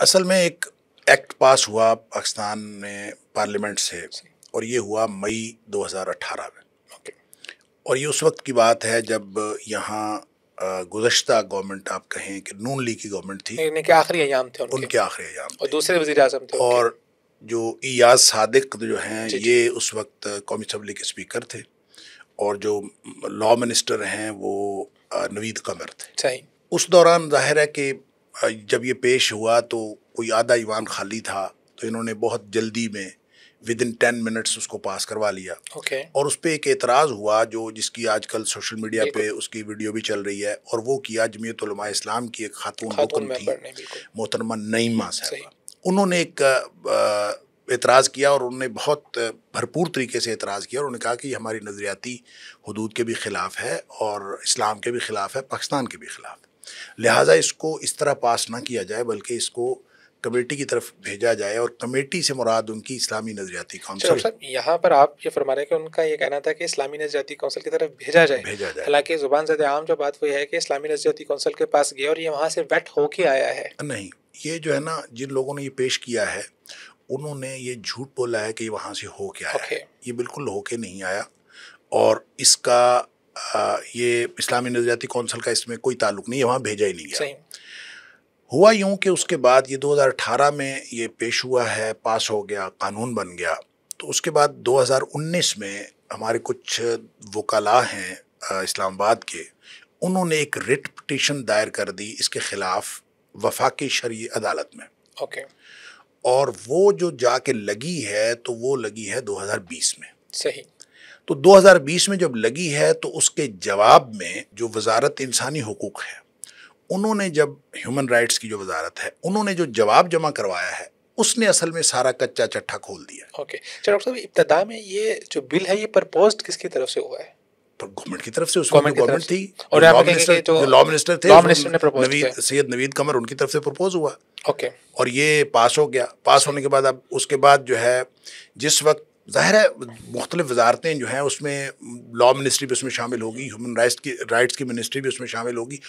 असल में एक एक्ट पास हुआ पाकिस्तान में पार्लियामेंट से और ये हुआ मई 2018 में ओके और ये उस वक्त की बात है जब यहाँ गुजशत गवर्नमेंट आप कहें कि नून लीग की गवर्नमेंट थी के आखिरी अयाम थे उनके, उनके आखिरी अयाम और दूसरे वजी अजम थे और जो इयाज सादिक जो हैं ये उस वक्त कौमी असम्बली के स्पीकर थे और जो लॉ मिनिस्टर हैं वो नवीद कमर थे उस दौरान जाहिर है कि जब ये पेश हुआ तो कोई आधा ईवान खाली था तो इन्होंने बहुत जल्दी में विद इन टेन मिनट्स उसको पास करवा लिया okay. और उस पर एक एतराज़ हुआ जो जिसकी आजकल सोशल मीडिया पे उसकी वीडियो भी चल रही है और वो किया जमीयतलमा इस्लाम की एक खातून खातून थी मोहतरमा नईमा साहबा उन्होंने एक एतराज़ किया और उन्होंने बहुत भरपूर तरीके से एतराज़ किया और उन्होंने कहा कि हमारी नज़रियाती हदूद के भी ख़िलाफ़ है और इस्लाम के भी ख़िलाफ़ है पाकिस्तान के भी ख़िलाफ़ लिहाजा इसको इस तरह पास ना किया जाए बल्कि इसको कमेटी की तरफ भेजा जाए और कमेटी से मुराद उनकी इस्लामी नजरियाती काउंसिल यहाँ पर आप ये फरमा रहे हैं कि उनका ये कहना था कि इस्लामी नजरियाती काउंसिल की तरफ भेजा जाए भेजा जाए हालांकि जुबान से आम जो बात हुई है कि इस्लामी नजरियाती काउंसिल के पास गया और ये वहाँ से वेट होके आया है नहीं ये जो है ना जिन लोगों ने ये पेश किया है उन्होंने ये झूठ बोला है कि वहाँ से हो के आया है ये बिल्कुल होके नहीं आया और इसका ये इस्लामी नजरियाती कौंसिल का इसमें कोई ताल्लुक नहीं है वहाँ भेजा ही नहीं गया हुआ यूँ कि उसके बाद ये 2018 में ये पेश हुआ है पास हो गया कानून बन गया तो उसके बाद 2019 में हमारे कुछ वकला हैं इस्लामाबाद के उन्होंने एक रिट पटिशन दायर कर दी इसके ख़िलाफ़ वफाकी शरी अदालत में ओके और वो जो जाके लगी है तो वो लगी है 2020 में सही तो 2020 में जब लगी है तो उसके जवाब में जो वजारत इंसानी हकूक़ है उन्होंने जब ह्यूमन राइट्स की जो वजारत है उन्होंने जो जवाब जमा करवाया है उसने असल में सारा कच्चा चट्टा खोल दिया ओके चलो डॉक्टर साहब इब्तदा में ये जो बिल है ये प्रपोज्ड किसकी तरफ से हुआ है गवर्नमेंट की तरफ से उस गवर्नमेंट थी और लॉ मिनिस्टर जो लॉ मिनिस्टर थे सैयद नवीद कमर उनकी तरफ से प्रपोज हुआ ओके और ये पास हो गया पास होने के बाद अब उसके बाद जो है जिस वक्त ज़ाहिर है मुख्तलिफ वजारतें जो हैं उसमें लॉ मिनिस्ट्री भी उसमें शामिल होगी ह्यूमन राइट्स की राइट्स की मिनिस्ट्री भी उसमें शामिल होगी